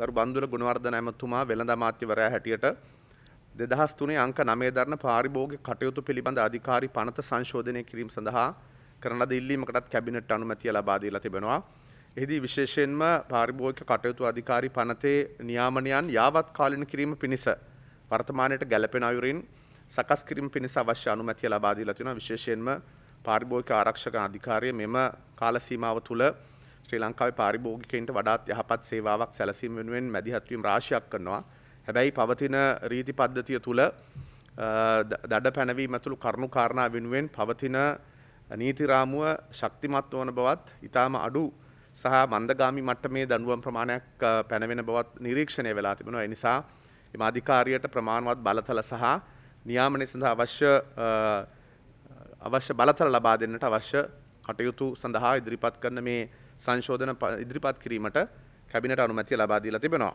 ගරු බන්දුල ගුණවර්ධන ඇමතුමා වෙළඳ අමාත්‍යවරයා හැටියට දෙදහස් තුනේ අංක නමේ දරන පාරිභෝගික කටයුතු පිළිබඳ අධිකාරී පනත සංශෝධනය කිරීම සඳහා කරන ලද ඉල්ලීමකටත් කැබිනට් අනුමැතිය ලබා දීලා තිබෙනවා. එහිදී විශේෂයෙන්ම පාරිභෝගික කටයුතු අධිකාරී පනතේ නියාමනයන් යාවත් කාලීන කිරීම පිණිස වර්තමානයට ගැලපෙන අයුරින් සකස් කිරීම පිණිස අවශ්‍ය අනුමැතිය ලබා දීලා තිනවා විශේෂයෙන්ම පාරිභෝගික ආරක්ෂක අධිකාරිය මෙම කාල සීමාව තුළ ශ්‍රී ලංකාවේ පාරිභෝගිකයින්ට වඩාත් යහපත් සේවාවක් සැලසීම වෙනුවෙන් මැදිහත්වීම් රාශියක් කරනවා. හැබැයි පවතින රීති පද්ධතිය තුළ දඩ පැනවීම ඇතුළු කරුණු කාරණා වෙනුවෙන් පවතින නීතිරාමුව ශක්තිමත් ඕන බවත් ඉතාම අඩු සහ මන්දගාමි මට්ටමේ දඩුවම් ප්‍රමාණයක් පැනවෙන බවත් නිරීක්ෂණය වෙලා තිබෙනවා. ඒ නිසා එම අධිකාරියට ප්‍රමාණවත් බලතල සහ නියාමනය සඳහා අවශ්‍ය අවශ්‍ය බලතල ලබා දෙන්නට අවශ්‍ය කටයුතු සඳහා ඉදිරිපත් කරන මේ සංශෝධන ඉදිරිපත් කිරීමට කැබිනට අනුමැතිය ලබාදීලා තිබෙනවා.